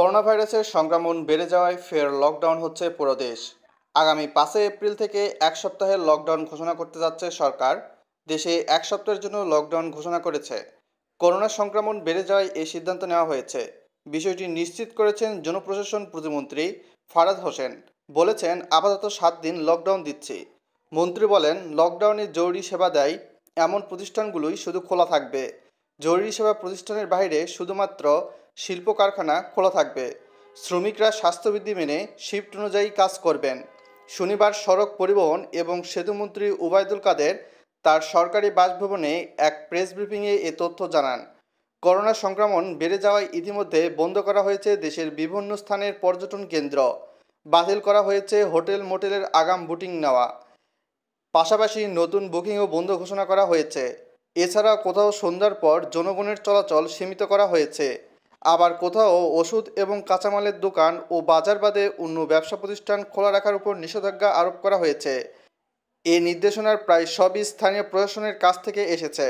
corona ভাইরাসের সংক্রমণ বেড়ে যাওয়ায় ফের লকডাউন হচ্ছে পুরো দেশ আগামী পাঁচই এপ্রিল থেকে এক সপ্তাহের লকডাউন ঘোষণা করতে যাচ্ছে সরকার দেশে এক সপ্তাহের জন্য লকডাউন ঘোষণা করেছে করোনা সংক্রমণ বেড়ে যাওয়ায় এই সিদ্ধান্ত নেওয়া হয়েছে বিষয়টি নিশ্চিত করেছেন জনপ্রশাসন প্রতিমন্ত্রী ফারাদ হোসেন বলেছেন আপাতত সাত দিন লকডাউন দিচ্ছি মন্ত্রী বলেন লকডাউনে জরুরি সেবা দেয় এমন প্রতিষ্ঠানগুলোই শুধু খোলা থাকবে জরুরি সেবা প্রতিষ্ঠানের বাইরে শুধুমাত্র শিল্প কারখানা খোলা থাকবে শ্রমিকরা স্বাস্থ্যবিধি মেনে শিফট অনুযায়ী কাজ করবেন শনিবার সড়ক পরিবহন এবং সেতুমন্ত্রী উবায়দুল কাদের তার সরকারি বাসভবনে এক প্রেস ব্রিফিংয়ে এ তথ্য জানান করোনা সংক্রমণ বেড়ে যাওয়ায় ইতিমধ্যে বন্ধ করা হয়েছে দেশের বিভিন্ন স্থানের পর্যটন কেন্দ্র বাতিল করা হয়েছে হোটেল মোটেলের আগাম বুটিং নেওয়া পাশাপাশি নতুন বুকিংও বন্ধ ঘোষণা করা হয়েছে এছাড়া কোথাও সন্ধ্যার পর জনগণের চলাচল সীমিত করা হয়েছে আবার কোথাও ওষুধ এবং কাঁচামালের দোকান ও বাজার বাদে অন্য ব্যবসা প্রতিষ্ঠান খোলা রাখার উপর নিষেধাজ্ঞা আরোপ করা হয়েছে এ নির্দেশনার প্রায় সবই স্থানীয় প্রশাসনের কাছ থেকে এসেছে